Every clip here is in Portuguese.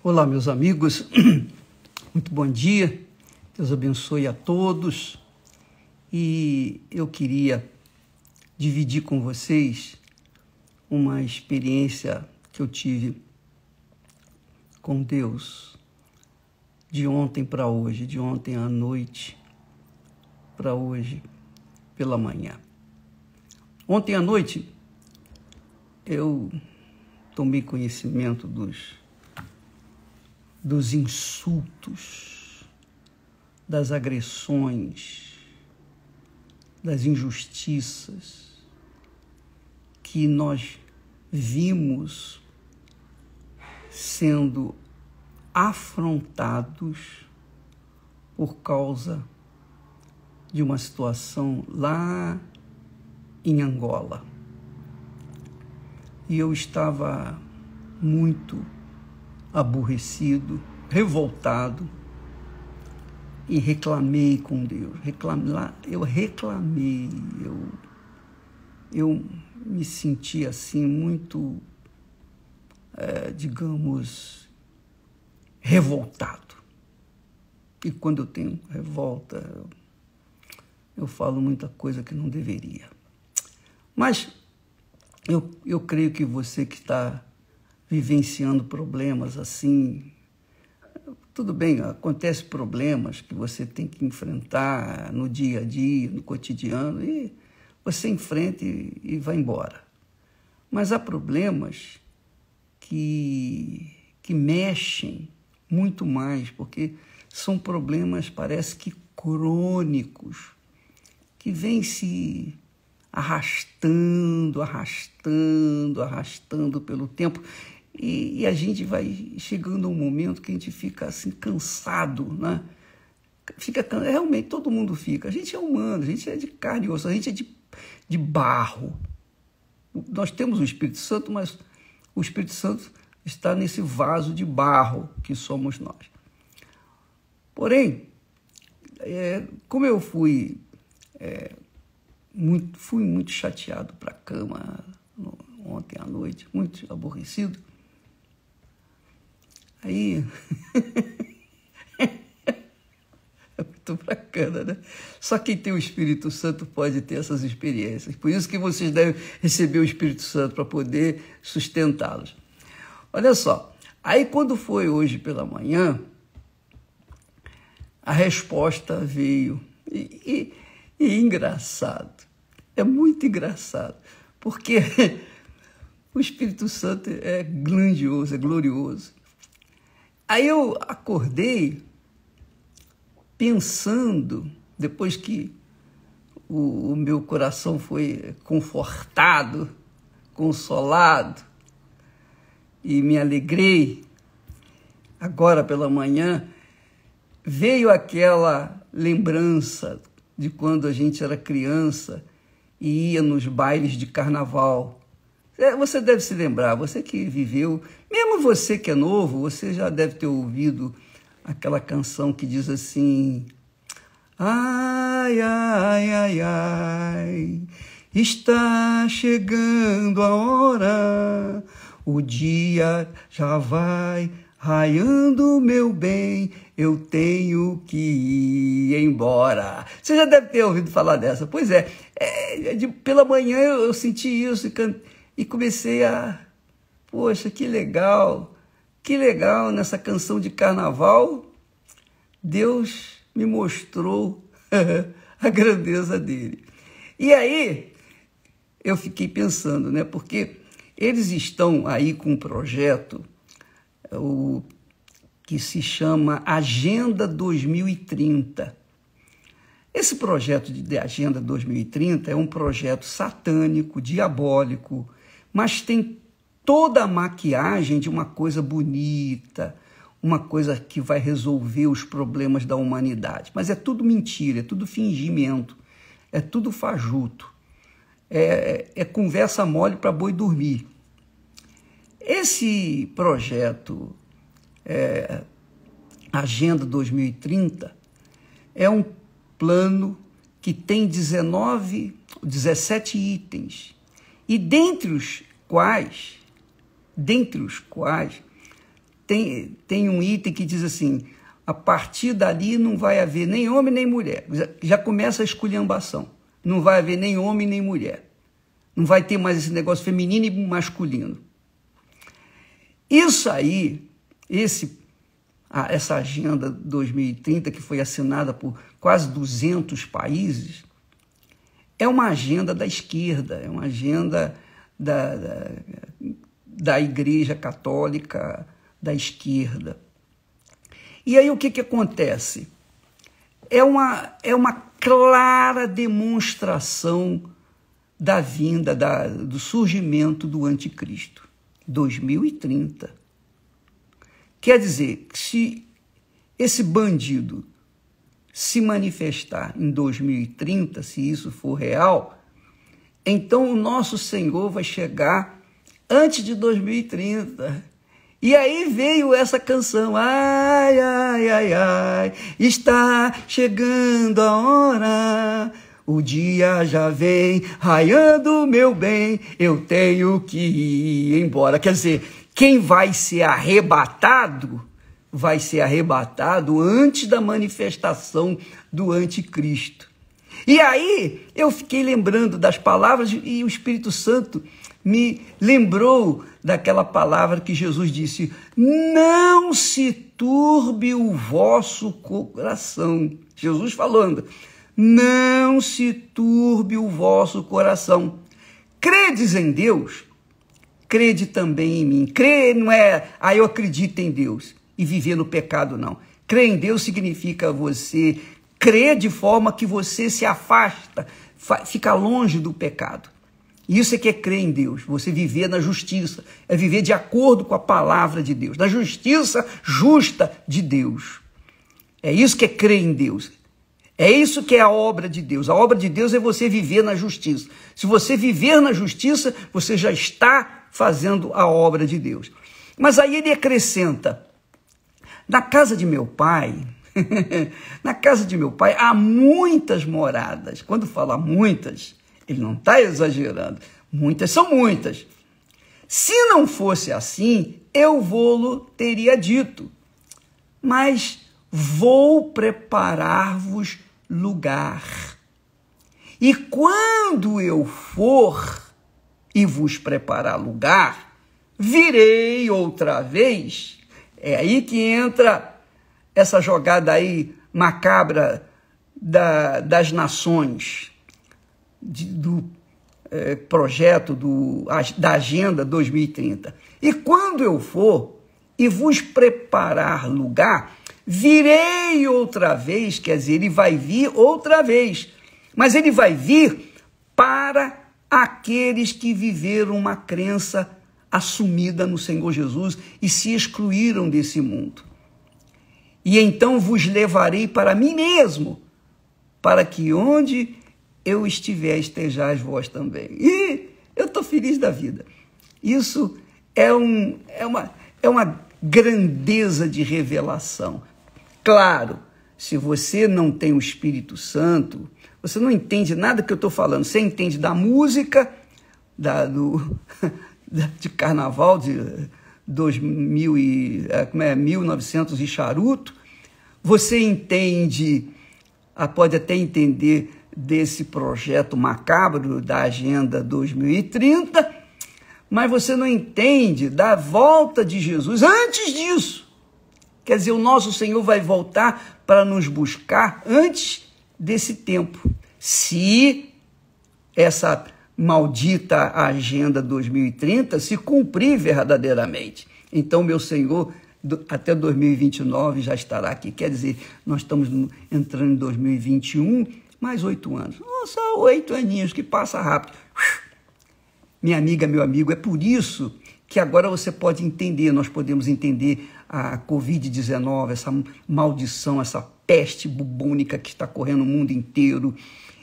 Olá, meus amigos, muito bom dia, Deus abençoe a todos. E eu queria dividir com vocês uma experiência que eu tive com Deus de ontem para hoje, de ontem à noite para hoje pela manhã. Ontem à noite eu tomei conhecimento dos dos insultos, das agressões, das injustiças que nós vimos sendo afrontados por causa de uma situação lá em Angola. E eu estava muito aborrecido, revoltado, e reclamei com Deus. Reclamar, eu reclamei, eu, eu me senti assim muito, é, digamos, revoltado. E quando eu tenho revolta, eu, eu falo muita coisa que não deveria. Mas eu, eu creio que você que está vivenciando problemas assim. Tudo bem, acontece problemas que você tem que enfrentar no dia a dia, no cotidiano, e você enfrenta e, e vai embora. Mas há problemas que, que mexem muito mais, porque são problemas, parece que crônicos, que vêm se arrastando, arrastando, arrastando pelo tempo. E, e, a gente vai chegando a um momento que a gente fica assim cansado, né? Fica, é, realmente todo mundo fica. A gente é humano, a gente é de carne e osso, a gente é de, de barro. Nós temos o Espírito Santo, mas o Espírito Santo está nesse vaso de barro que somos nós. Porém, é, como eu fui é, muito, fui muito chateado para a cama ontem à noite, muito aborrecido, Aí. é muito bacana, né? Só quem tem o Espírito Santo pode ter essas experiências. Por isso que vocês devem receber o Espírito Santo para poder sustentá-los. Olha só. Aí, quando foi hoje pela manhã, a resposta veio. E, e, e engraçado. É muito engraçado. Porque. O Espírito Santo é grandioso, é glorioso. Aí eu acordei pensando, depois que o, o meu coração foi confortado, consolado, e me alegrei, agora pela manhã, veio aquela lembrança de quando a gente era criança e ia nos bailes de carnaval. É, você deve se lembrar, você que viveu, mesmo você que é novo, você já deve ter ouvido aquela canção que diz assim: Ai, ai, ai, ai, está chegando a hora, o dia já vai raiando, meu bem, eu tenho que ir embora. Você já deve ter ouvido falar dessa. Pois é, é, é de, pela manhã eu, eu senti isso e cantei e comecei a, poxa, que legal, que legal nessa canção de carnaval, Deus me mostrou a grandeza dele. E aí eu fiquei pensando, né? Porque eles estão aí com um projeto o, que se chama Agenda 2030. Esse projeto de Agenda 2030 é um projeto satânico, diabólico, mas tem toda a maquiagem de uma coisa bonita, uma coisa que vai resolver os problemas da humanidade. Mas é tudo mentira, é tudo fingimento, é tudo fajuto, é, é, é conversa mole para boi dormir. Esse projeto é, Agenda 2030 é um plano que tem 19, 17 itens e dentre os quais, dentre os quais, tem, tem um item que diz assim: a partir dali não vai haver nem homem nem mulher. Já, começa a esculhambação. Não vai haver nem homem nem mulher. Não vai ter mais esse negócio feminino e masculino. Isso aí, esse, ah, essa agenda 2030 que foi assinada por quase 200 países, é uma agenda da esquerda, é uma agenda da, da, da Igreja Católica da esquerda. E aí o que, que acontece? É uma, é uma clara demonstração da vinda, da, do surgimento do anticristo, 2030. Quer dizer, se esse bandido se manifestar em 2030, se isso for real, então o nosso Senhor vai chegar antes de 2030. E aí veio essa canção, ai, ai, ai, ai, está chegando a hora, o dia já vem raiando, meu bem, eu tenho que ir embora. Quer dizer, quem vai ser arrebatado vai ser arrebatado antes da manifestação do anticristo. E aí eu fiquei lembrando das palavras e o Espírito Santo me lembrou daquela palavra que Jesus disse: Não se turbe o vosso coração. Jesus falando: Não se turbe o vosso coração. Credes em Deus, crede também em mim. Crê não é, aí ah, eu acredito em Deus e viver no pecado, não. Crer em Deus significa você crer de forma que você se afasta, fica longe do pecado. Isso é que é crer em Deus, você viver na justiça, é viver de acordo com a palavra de Deus, na justiça justa de Deus. É isso que é crer em Deus. É isso que é a obra de Deus. A obra de Deus é você viver na justiça. Se você viver na justiça, você já está fazendo a obra de Deus. Mas aí ele acrescenta: na casa de meu pai, na casa de meu pai há muitas moradas. Quando fala muitas, ele não está exagerando. Muitas são muitas. Se não fosse assim, eu vou-lo teria dito. Mas vou preparar-vos lugar. E quando eu for e vos preparar lugar, virei outra vez é aí que entra essa jogada aí macabra da, das nações, de, do é, projeto, do, da Agenda 2030. E quando eu for e vos preparar lugar, virei outra vez, quer dizer, ele vai vir outra vez, mas ele vai vir para aqueles que viveram uma crença assumida no Senhor Jesus e se excluíram desse mundo. E então vos levarei para mim mesmo, para que onde eu estiver estejais vós também. E eu estou feliz da vida. Isso é, um, é, uma, é uma grandeza de revelação. Claro, se você não tem o Espírito Santo, você não entende nada que eu estou falando. Você entende da música, da, do, de carnaval de 2000 e, é, como é, 1900 e charuto, você entende, ah, pode até entender desse projeto macabro da Agenda 2030, mas você não entende da volta de Jesus antes disso. Quer dizer, o nosso Senhor vai voltar para nos buscar antes desse tempo. Se essa maldita Agenda 2030 se cumprir verdadeiramente. Então, meu Senhor, até 2029 já estará aqui. Quer dizer, nós estamos entrando em 2021, mais oito anos. Só oito aninhos que passa rápido. Minha amiga, meu amigo, é por isso que agora você pode entender, nós podemos entender a Covid-19, essa maldição, essa peste bubônica que está correndo o mundo inteiro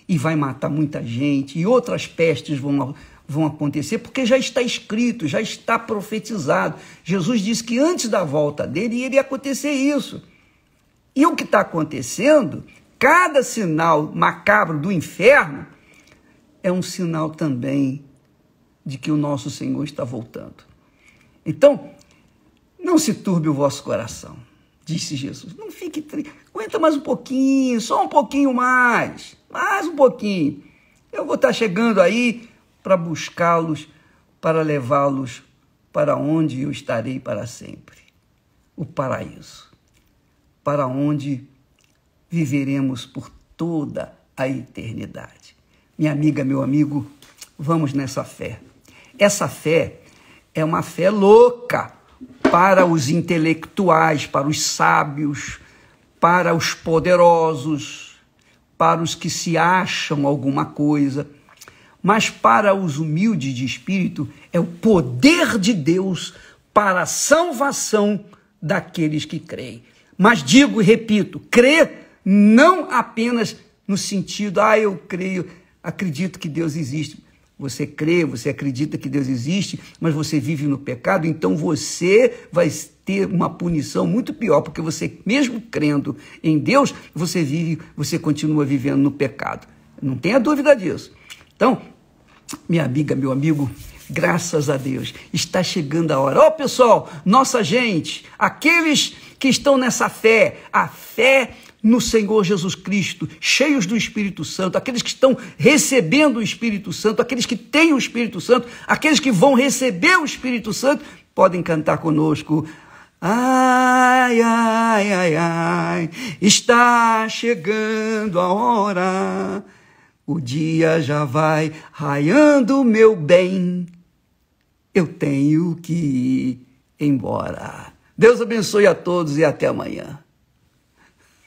e vai matar muita gente, e outras pestes vão, vão acontecer, porque já está escrito, já está profetizado. Jesus disse que antes da volta dele iria acontecer isso. E o que está acontecendo, cada sinal macabro do inferno, é um sinal também de que o nosso Senhor está voltando. Então, não se turbe o vosso coração disse Jesus. Não fique triste. Aguenta mais um pouquinho, só um pouquinho mais. Mais um pouquinho. Eu vou estar chegando aí para buscá-los, para levá-los para onde eu estarei para sempre o paraíso, para onde viveremos por toda a eternidade. Minha amiga, meu amigo, vamos nessa fé. Essa fé é uma fé louca para os intelectuais, para os sábios, para os poderosos, para os que se acham alguma coisa. Mas para os humildes de espírito é o poder de Deus para a salvação daqueles que creem. Mas digo e repito, crer não apenas no sentido, ah, eu creio, acredito que Deus existe. Você crê, você acredita que Deus existe, mas você vive no pecado, então você vai ter uma punição muito pior, porque você, mesmo crendo em Deus, você vive, você continua vivendo no pecado. Não tenha dúvida disso. Então, minha amiga, meu amigo, graças a Deus, está chegando a hora. Ó, oh, pessoal, nossa gente, aqueles que estão nessa fé, a fé no Senhor Jesus Cristo, cheios do Espírito Santo, aqueles que estão recebendo o Espírito Santo, aqueles que têm o Espírito Santo, aqueles que vão receber o Espírito Santo, podem cantar conosco. Ai, ai, ai, ai, está chegando a hora, o dia já vai raiando, meu bem, eu tenho que ir embora. Deus abençoe a todos e até amanhã.